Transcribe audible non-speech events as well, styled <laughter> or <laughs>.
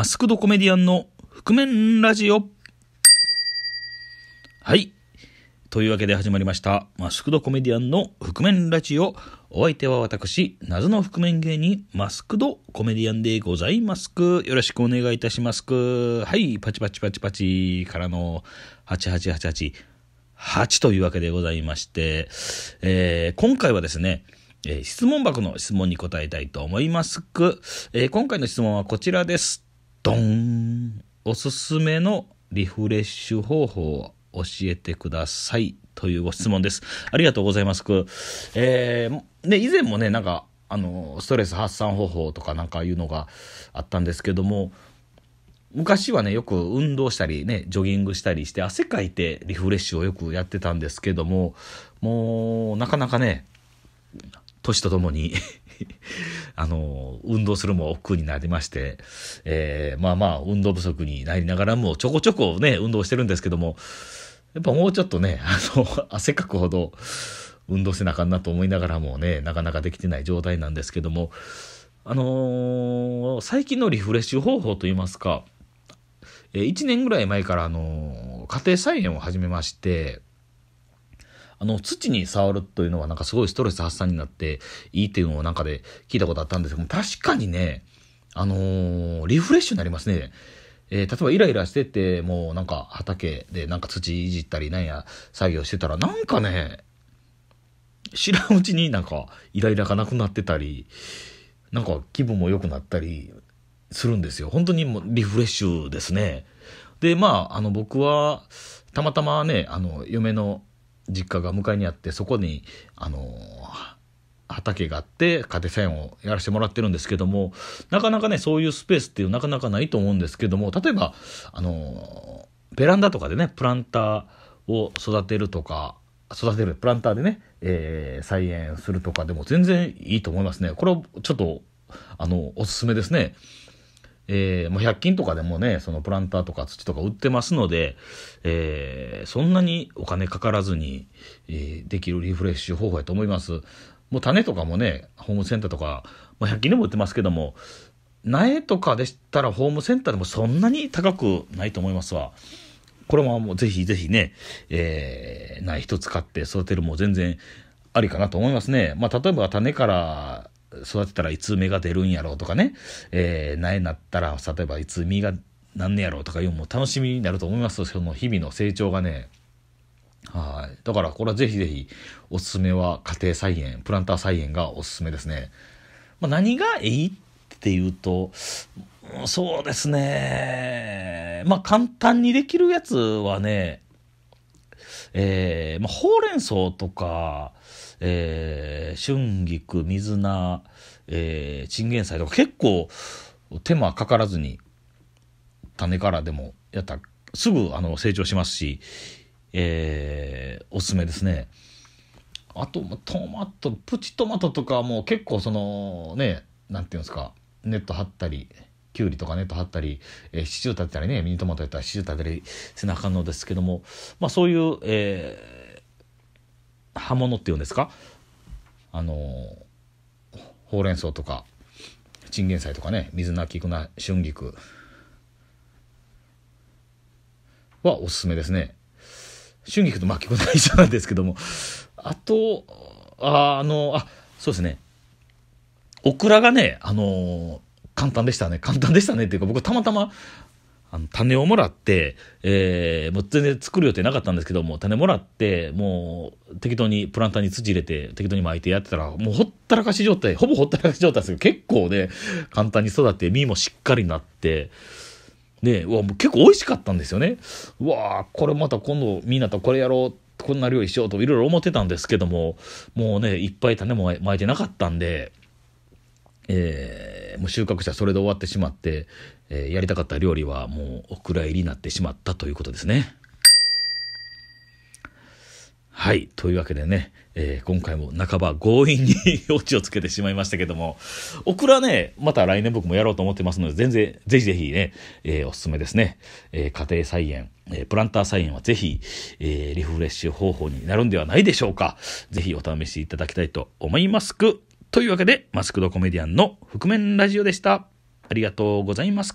マスクドコメディアンの覆面ラジオ。はい。というわけで始まりました。マスクドコメディアンの覆面ラジオ。お相手は私、謎の覆面芸人、マスクドコメディアンでございますく。よろしくお願いいたしますく。はい。パチパチパチパチからの88888。8というわけでございまして、えー、今回はですね、えー、質問箱の質問に答えたいと思いますく、えー、今回の質問はこちらです。ドンおすすめのリフレッシュ方法を教えてくださいというご質問です。ありがとうございます。えー、ね、以前もね、なんか、あの、ストレス発散方法とかなんかいうのがあったんですけども、昔はね、よく運動したりね、ジョギングしたりして、汗かいてリフレッシュをよくやってたんですけども、もう、なかなかね、年とともにあの、運動するも億劫になりまして、えー、まあまあ、運動不足になりながらも、ちょこちょこね、運動してるんですけども、やっぱもうちょっとね、あの、<laughs> 汗かくほど運動せなあかんなと思いながらもね、なかなかできてない状態なんですけども、あのー、最近のリフレッシュ方法といいますか、えー、1年ぐらい前から、あのー、家庭菜園を始めまして、あの、土に触るというのはなんかすごいストレス発散になっていいっていうのをなんかで聞いたことあったんですけど確かにね、あのー、リフレッシュになりますね。えー、例えばイライラしてて、もうなんか畑でなんか土いじったりなんや作業してたら、なんかね、知らんうちになんかイライラがなくなってたり、なんか気分も良くなったりするんですよ。本当にもうリフレッシュですね。で、まあ、あの僕は、たまたまね、あの、嫁の実家が向かいにあってそこにあの畑があって家庭菜園をやらせてもらってるんですけどもなかなかねそういうスペースっていうなかなかないと思うんですけども例えばあのベランダとかでねプランターを育てるとか育てるプランターでね、えー、菜園するとかでも全然いいと思いますねこれはちょっとあのおすすめですねえー、もう100均とかでもね、そのプランターとか土とか売ってますので、えー、そんなにお金かからずに、えー、できるリフレッシュ方法やと思います。もう種とかもね、ホームセンターとか、まあ、100均でも売ってますけども、苗とかでしたらホームセンターでもそんなに高くないと思いますわ。これももうぜひぜひね、えー、苗一つ買って育てるも全然ありかなと思いますね。まあ、例えば種から育てたらいつ芽が出るんやろうとかね、えー、苗になったら、例えばいつ実がなんねやろうとかいうもう楽しみになると思いますその日々の成長がね。はい。だからこれはぜひぜひ、おすすめは家庭菜園、プランター菜園がおすすめですね。まあ、何がいいっていうと、そうですね。まあ簡単にできるやつはね、えー、まあ、ほうれん草とか、えー、春菊、水菜、えー、チンゲン菜とか結構手間かからずに種からでもやったらすぐあの成長しますし、えー、おすすめですね。あとトマトプチトマトとかも結構そのね何て言うんですかネット張ったりきゅうりとかネット張ったり、えー、シチュー立てたりねミニトマトやったらシチュー立てたり背中のですけどもまあそういう、えー、葉物っていうんですかあのほうれん草とかチンゲン菜とかね水菜菊菜春菊はおすすめですね春菊とまあ菊菜一緒なんですけどもあとああのあそうですねオクラがねあの簡単でしたね簡単でしたねっていうか僕たまたまあの種をもらって、えー、もう全然作る予定なかったんですけども、種もらって、もう適当にプランターに土入れて、適当に巻いてやってたら、もうほったらかし状態、ほぼほったらかし状態ですけど、結構ね、簡単に育って、実もしっかりなって、で、うわ、もう結構美味しかったんですよね。うわこれまた今度みんなとこれやろう、こんな料理しようといろいろ思ってたんですけども、もうね、いっぱい種も巻いてなかったんで、えーもう収穫したらそれで終わってしまって、えー、やりたかった料理はもうお蔵入りになってしまったということですね。はい。というわけでね、えー、今回も半ば強引に <laughs> オチをつけてしまいましたけども、オクラね、また来年僕もやろうと思ってますので、全然、ぜひぜひね、えー、おすすめですね。えー、家庭菜園、えプランター菜園はぜひ、えリフレッシュ方法になるんではないでしょうか。ぜひお試しいただきたいと思いますく。というわけで、マスクドコメディアンの覆面ラジオでした。ありがとうございます。